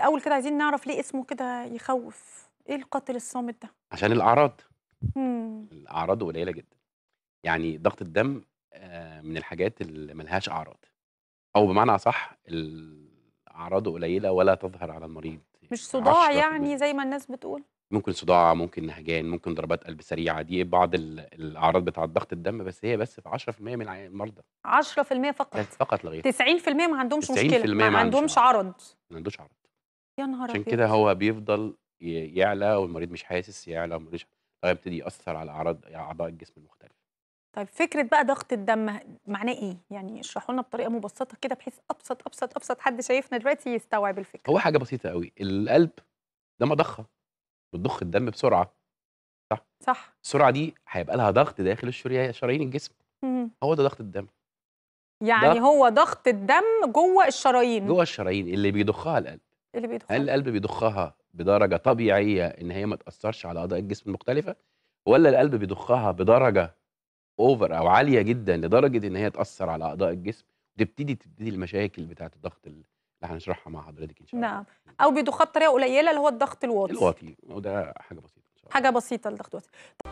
الاول كده عايزين نعرف ليه اسمه كده يخوف ايه القاتل الصامت ده عشان الاعراض مم. الاعراض قليله جدا يعني ضغط الدم آه، من الحاجات اللي ملهاش اعراض او بمعنى اصح الاعراض قليله ولا تظهر على المريض مش صداع يعني زي ما الناس بتقول ممكن صداع ممكن نهجان ممكن ضربات قلب سريعه دي بعض الاعراض بتاعه ضغط الدم بس هي بس في 10% من المرضى 10% فقط فقط غير 90% ما عندهمش مشكله ما عندهمش عرض ما عندوش عرض يا نهار عشان كده هو بيفضل يعلى والمريض مش حاسس، يعلى ومش لغاية يبتدي يأثّر على أعراض أعضاء الجسم المختلفة. طيب فكرة بقى ضغط الدم معناه إيه؟ يعني اشرحوا لنا بطريقة مبسطة كده بحيث أبسط، أبسط، أبسط حد شايفنا دلوقتي يستوعب الفكرة. هو حاجة بسيطة قوي القلب ده مضخة بتضخ الدم بسرعة صح؟ صح. السرعة دي هيبقى لها ضغط داخل الشرايين الجسم. مم. هو ده ضغط الدم. يعني ده هو ضغط الدم جوه الشرايين. جوه الشرايين اللي بيضخها القلب. اللي بيضخها هل القلب بيضخها بدرجه طبيعيه ان هي ما تاثرش على اعضاء الجسم المختلفه ولا القلب بيضخها بدرجه اوفر او عاليه جدا لدرجه ان هي تاثر على اعضاء الجسم وتبتدي تبتدي المشاكل بتاعه الضغط اللي هنشرحها مع حضرتك ان شاء الله نعم او بيضخها بطريقه قليله اللي هو الضغط الواطي الواطي وده حاجه بسيطه إن شاء الله. حاجه بسيطه الضغط الواطي